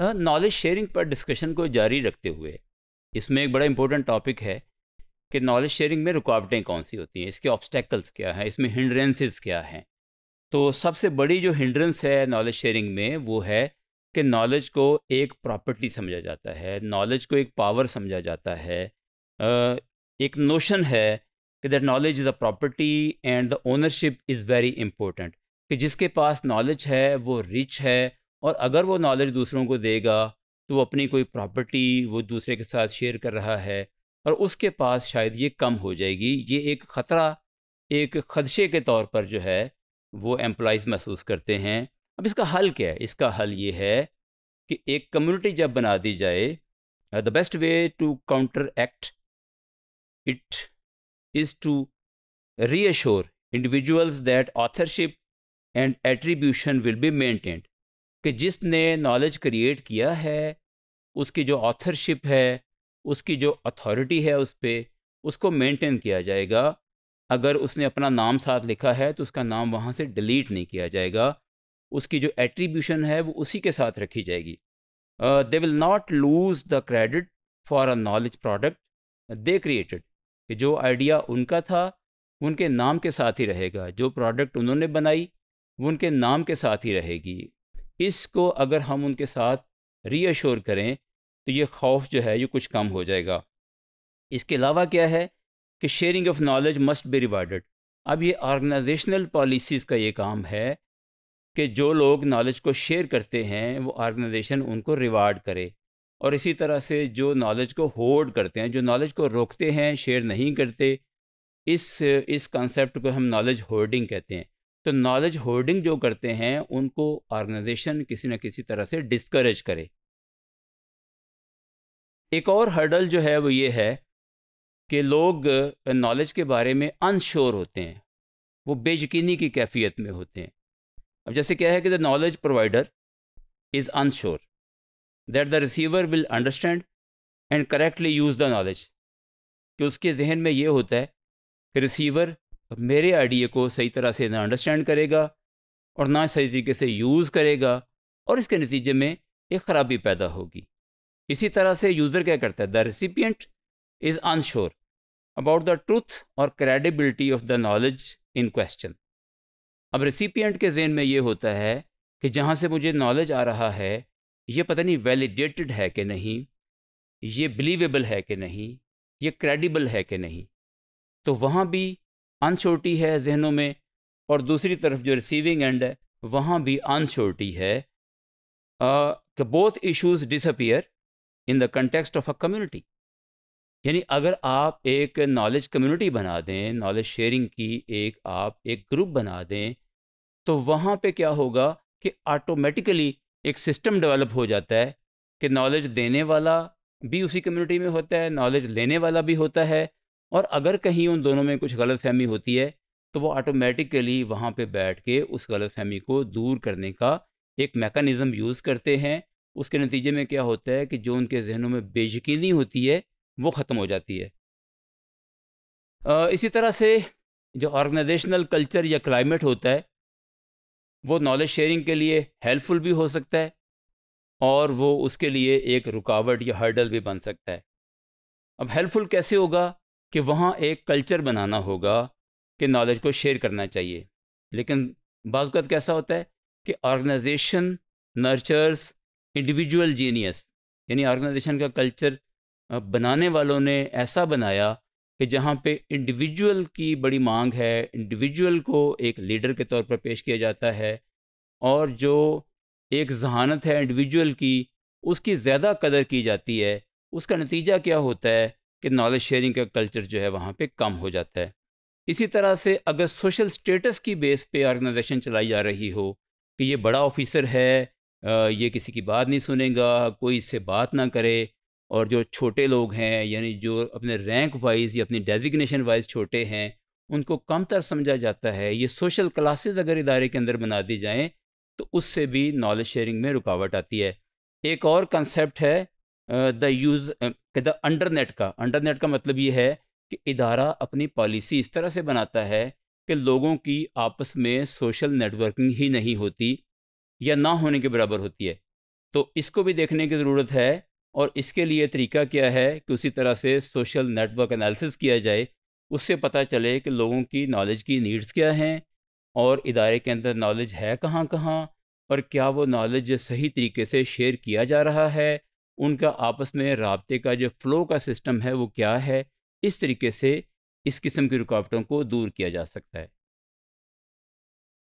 knowledge sharing पर discussion को जारी रखते हुए इसमें एक बड़ा इंपॉर्टेंट टॉपिक है कि नॉलेज शेयरिंग में रुकावटें कौन सी होती हैं इसके ऑब्स्टेकल्स क्या हैं इसमें हिंड्रेंसेस क्या हैं तो सबसे बड़ी जो हिंड्रेंस है नॉलेज शेयरिंग में वो है कि नॉलेज को एक प्रॉपर्टी समझा जाता है नॉलेज को एक पावर समझा जाता है एक नोशन है कि that knowledge is a property and the ownership is very important कि जिसके पास नॉलेज है वो रिच है और अगर वो नॉलेज दूसरों को देगा तो वो अपनी कोई प्रॉपर्टी वो दूसरे के साथ शेयर कर रहा है और उसके पास शायद ये कम हो जाएगी ये एक ख़तरा एक खदशे के तौर पर जो है वो एम्प्लॉज़ महसूस करते हैं अब इसका हल क्या है इसका हल ये है कि एक कम्युनिटी जब बना दी जाए the best way to counteract it is to reassure individuals that authorship and attribution will be maintained कि जिसने नॉलेज क्रिएट किया है उसकी जो ऑथरशिप है उसकी जो अथॉरिटी है उस पर उसको मेंटेन किया जाएगा अगर उसने अपना नाम साथ लिखा है तो उसका नाम वहाँ से डिलीट नहीं किया जाएगा उसकी जो एट्रीब्यूशन है वो उसी के साथ रखी जाएगी they will not lose the credit for a knowledge product they created कि जो आइडिया उनका था उनके नाम के साथ ही रहेगा जो प्रोडक्ट उन्होंने बनाई वो उनके नाम के साथ ही रहेगी इसको अगर हम उनके साथ रीअश्योर करें तो ये खौफ जो है ये कुछ कम हो जाएगा इसके अलावा क्या है कि sharing of knowledge must be rewarded अब ये ऑर्गेनाइजेशनल पॉलिसीज़ का ये काम है कि जो लोग नॉलेज को शेयर करते हैं वो ऑर्गेनाइजेशन उनको रिवार्ड करे और इसी तरह से जो नॉलेज को होल्ड करते हैं जो नॉलेज को रोकते हैं शेयर नहीं करते इस इस कॉन्सेप्ट को हम नॉलेज होल्डिंग कहते हैं तो नॉलेज होर्डिंग जो करते हैं उनको ऑर्गेनाइजेशन किसी न किसी तरह से डिस्करेज करे एक और हर्डल जो है वो ये है कि लोग नॉलेज के बारे में अनश्योर होते हैं वो बेयकीनी की कैफियत में होते हैं अब जैसे क्या है कि the knowledge provider is unsure that the receiver will understand and correctly use the knowledge कि उसके जहन में ये होता है कि रिसीवर मेरे आइडिए को सही तरह से ना अंडरस्टैंड करेगा और ना सही तरीके से यूज़ करेगा और इसके नतीजे में एक ख़राबी पैदा होगी इसी तरह से यूज़र क्या करता है the recipient is unsure about the truth और credibility of the knowledge in question अब रेसिपियंट के जेन में ये होता है कि जहाँ से मुझे नॉलेज आ रहा है ये पता नहीं वैलिडेटेड है कि नहीं ये बिलीवेबल है कि नहीं ये क्रेडिबल है कि नहीं तो वहाँ भी अनश्योरिटी है जहनों में और दूसरी तरफ जो रिसीविंग एंड है वहाँ भी अनश्योरिटी है कि both issues disappear in the context of a community यानी अगर आप एक नॉलेज कम्युनिटी बना दें नॉलेज शेयरिंग की एक आप एक ग्रुप बना दें तो वहाँ पे क्या होगा कि ऑटोमेटिकली एक सिस्टम डेवलप हो जाता है कि नॉलेज देने वाला भी उसी कम्युनिटी में होता है नॉलेज लेने वाला भी होता है और अगर कहीं उन दोनों में कुछ गलत फहमी होती है तो वो ऑटोमेटिकली वहाँ पे बैठ के उस गलत फहमी को दूर करने का एक मेकनिज़म यूज़ करते हैं उसके नतीजे में क्या होता है कि जो उनके जहनों में बेयकीनी होती है वो ख़त्म हो जाती है इसी तरह से जो ऑर्गेनाइजेशनल कल्चर या क्लाइमेट होता है वो नॉलेज शेयरिंग के लिए हेल्पफुल भी हो सकता है और वो उसके लिए एक रुकावट या हर्डल भी बन सकता है अब हेल्पफुल कैसे होगा कि वहाँ एक कल्चर बनाना होगा कि नॉलेज को शेयर करना चाहिए लेकिन बाज़त कैसा होता है कि ऑर्गेनाइजेशन नर्चर्स इंडिविजुअल जीनियस यानी ऑर्गेनाइजेशन का कल्चर बनाने वालों ने ऐसा बनाया कि जहाँ पे इंडिविजुअल की बड़ी मांग है इंडिविजुअल को एक लीडर के तौर पर पेश किया जाता है और जो एक जहानत है इंडिविजुअल की उसकी ज़्यादा कदर की जाती है उसका नतीजा क्या होता है कि नॉलेज शेयरिंग का कल्चर जो है वहाँ पे कम हो जाता है इसी तरह से अगर सोशल स्टेटस की बेस पे ऑर्गेनाइजेशन चलाई जा रही हो कि ये बड़ा ऑफिसर है ये किसी की बात नहीं सुनेगा कोई इससे बात ना करे और जो छोटे लोग हैं यानी जो अपने रैंक वाइज या अपनी डेजिग्नेशन वाइज छोटे हैं उनको कमतर समझा जाता है ये सोशल क्लासेस अगर इदारे के अंदर बना दी जाएँ तो उससे भी नॉलेज शेयरिंग में रुकावट आती है एक और कंसेप्ट है द यूज़ कहता अंडरनेट का अंडरनेट का मतलब ये है कि इदारा अपनी पॉलिसी इस तरह से बनाता है कि लोगों की आपस में सोशल नेटवर्किंग ही नहीं होती या ना होने के बराबर होती है तो इसको भी देखने की ज़रूरत है और इसके लिए तरीका क्या है कि उसी तरह से सोशल नेटवर्क एनालिसिस किया जाए उससे पता चले कि लोगों की नॉलेज की नीड्स क्या हैं और इदारे के अंदर नॉलेज है कहाँ कहाँ और क्या वो नॉलेज सही तरीके से शेयर किया जा रहा है उनका आपस में रबते का जो फ़्लो का सिस्टम है वो क्या है इस तरीके से इस किस्म की रुकावटों को दूर किया जा सकता है